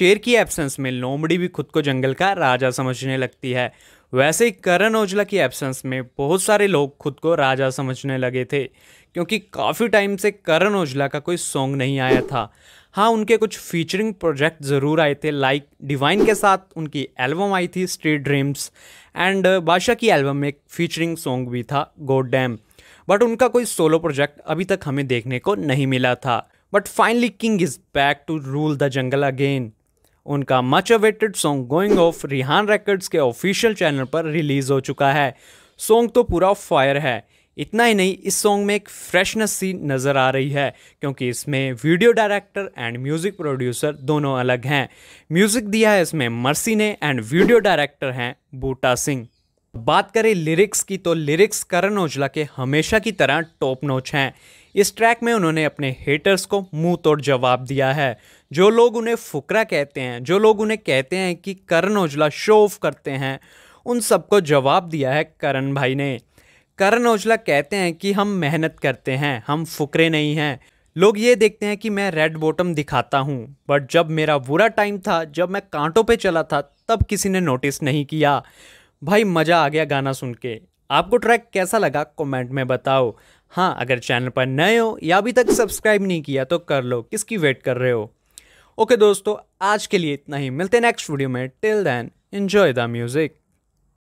शेर की एब्सेंस में लोमड़ी भी खुद को जंगल का राजा समझने लगती है वैसे ही करण ओजला की एब्सेंस में बहुत सारे लोग खुद को राजा समझने लगे थे क्योंकि काफ़ी टाइम से करण ओजला का कोई सॉन्ग नहीं आया था हाँ उनके कुछ फीचरिंग प्रोजेक्ट ज़रूर आए थे लाइक डिवाइन के साथ उनकी एल्बम आई थी स्ट्रीट ड्रीम्स एंड बादशाह की एल्बम में एक फीचरिंग सॉन्ग भी था गोड डैम बट उनका कोई सोलो प्रोजेक्ट अभी तक हमें देखने को नहीं मिला था but finally king is back to rule the jungle again उनका much awaited song going off Rehaan records के ऑफिशियल चैनल पर रिलीज़ हो चुका है सॉन्ग तो पूरा फायर है इतना ही नहीं इस सॉन्ग में एक फ्रेशनेस सी नज़र आ रही है क्योंकि इसमें video director and music producer दोनों अलग हैं म्यूज़िक दिया है इसमें मर्सी ने एंड वीडियो डायरेक्टर हैं बूटा सिंह बात करें लिरिक्स की तो लिरिक्स करण ओजला के हमेशा की तरह टॉप नोच हैं इस ट्रैक में उन्होंने अपने हेटर्स को मुंह तोड़ जवाब दिया है जो लोग उन्हें फुकरा कहते हैं जो लोग उन्हें कहते हैं कि करण ओजला शो ऑफ करते हैं उन सबको जवाब दिया है करण भाई ने करण ओजला कहते हैं कि हम मेहनत करते हैं हम फुकरे नहीं हैं लोग ये देखते हैं कि मैं रेड बॉटम दिखाता हूँ बट जब मेरा बुरा टाइम था जब मैं कांटों पे चला था तब किसी ने नोटिस नहीं किया भाई मज़ा आ गया गाना सुन के आपको ट्रैक कैसा लगा कमेंट में बताओ हाँ अगर चैनल पर नए हो या अभी तक सब्सक्राइब नहीं किया तो कर लो किसकी वेट कर रहे हो ओके दोस्तों आज के लिए इतना ही मिलते हैं नेक्स्ट वीडियो में till then enjoy the music